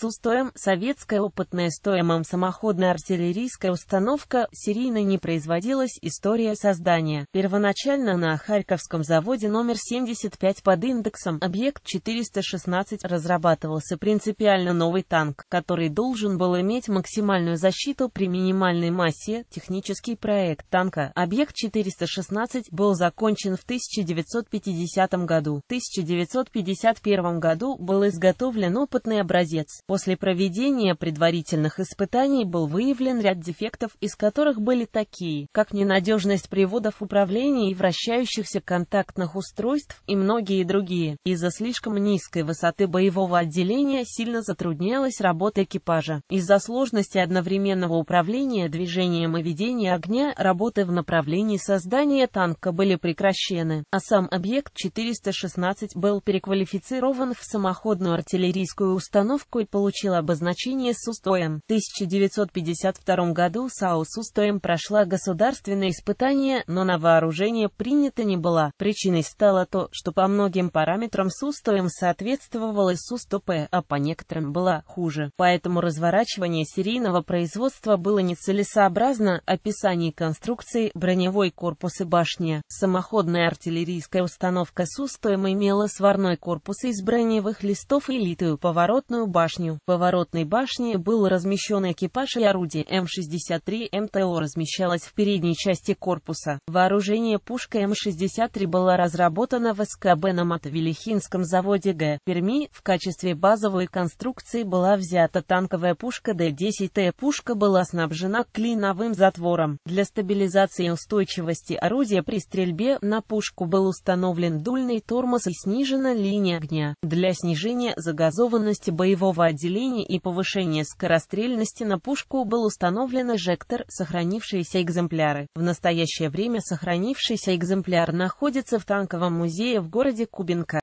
СУ СТОЭМ, советская опытная стоимом самоходная артиллерийская установка, серийно не производилась история создания. Первоначально на Харьковском заводе номер 75 под индексом объект 416 разрабатывался принципиально новый танк, который должен был иметь максимальную защиту при минимальной массе, технический проект танка. Объект 416 был закончен в 1950 году. В 1951 году был изготовлен опытный образец. После проведения предварительных испытаний был выявлен ряд дефектов, из которых были такие, как ненадежность приводов управления и вращающихся контактных устройств и многие другие. Из-за слишком низкой высоты боевого отделения сильно затруднялась работа экипажа. Из-за сложности одновременного управления движением и ведения огня работы в направлении создания танка были прекращены, а сам объект 416 был переквалифицирован в самоходную артиллерийскую установку и получил получил обозначение Сустоем. В 1952 году САУ Сустоем прошла государственное испытание, но на вооружение принято не была. Причиной стало то, что по многим параметрам Сустоем устоем соответствовала СУ-100П, а по некоторым была хуже. Поэтому разворачивание серийного производства было нецелесообразно. Описание конструкции, броневой корпус и башня. Самоходная артиллерийская установка Сустоем имела сварной корпус из броневых листов и литую поворотную башню башню. В поворотной башне был размещен экипаж и орудие М-63 МТО размещалось в передней части корпуса. Вооружение пушка М-63 было разработано в СКБ на Матовелихинском заводе Г. Перми. В качестве базовой конструкции была взята танковая пушка Д-10Т. Пушка была снабжена клиновым затвором. Для стабилизации и устойчивости орудия при стрельбе на пушку был установлен дульный тормоз и снижена линия огня. Для снижения загазованности боевого отдела определения и повышения скорострельности на пушку был установлен эжектор, сохранившиеся экземпляры. В настоящее время сохранившийся экземпляр находится в танковом музее в городе Кубинка.